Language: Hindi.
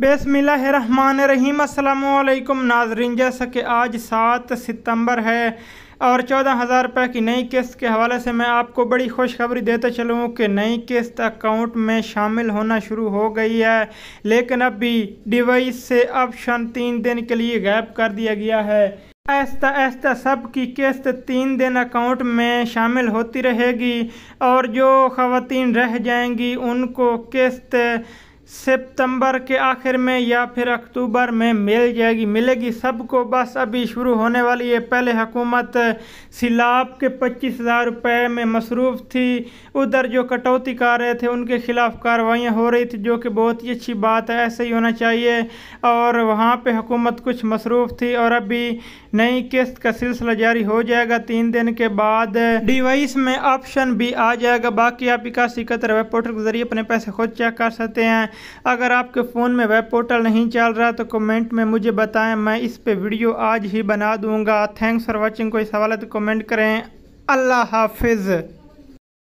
बसमिलीम अल्लाम नाजरीन जैसा कि आज सात सितंबर है और चौदह हज़ार रुपये की नई किस्त के हवाले से मैं आपको बड़ी खुशखबरी देते चलूँ कि नई किस्त अकाउंट में शामिल होना शुरू हो गई है लेकिन अभी डिवाइस से ऑप्शन तीन दिन के लिए गैप कर दिया गया है ऐसा ऐसा सब की किस्त तीन दिन अकाउंट में शामिल होती रहेगी और जो खातन रह जाएंगी उनको किस्त सितंबर के आखिर में या फिर अक्टूबर में मिल जाएगी मिलेगी सबको बस अभी शुरू होने वाली है पहले हुकूमत सिलाब के पच्चीस हज़ार रुपये में मसरूफ़ थी उधर जो कटौती कर रहे थे उनके ख़िलाफ़ कार्रवाइयाँ हो रही थी जो कि बहुत ही अच्छी बात है ऐसे ही होना चाहिए और वहाँ पे हुकूमत कुछ मसरूफ़ थी और अभी नई किस्त का सिलसिला जारी हो जाएगा तीन दिन के बाद डिवाइस में ऑप्शन भी आ जाएगा बाकी आप इक्सी कतर वेब पोर्टल के ज़रिए अपने पैसे खुद चेक कर सकते हैं अगर आपके फ़ोन में वेब पोर्टल नहीं चल रहा तो कमेंट में मुझे बताएं मैं इस पे वीडियो आज ही बना दूंगा थैंक्स फॉर वाचिंग कोई सवाल है तो कमेंट करें अल्लाह हाफिज़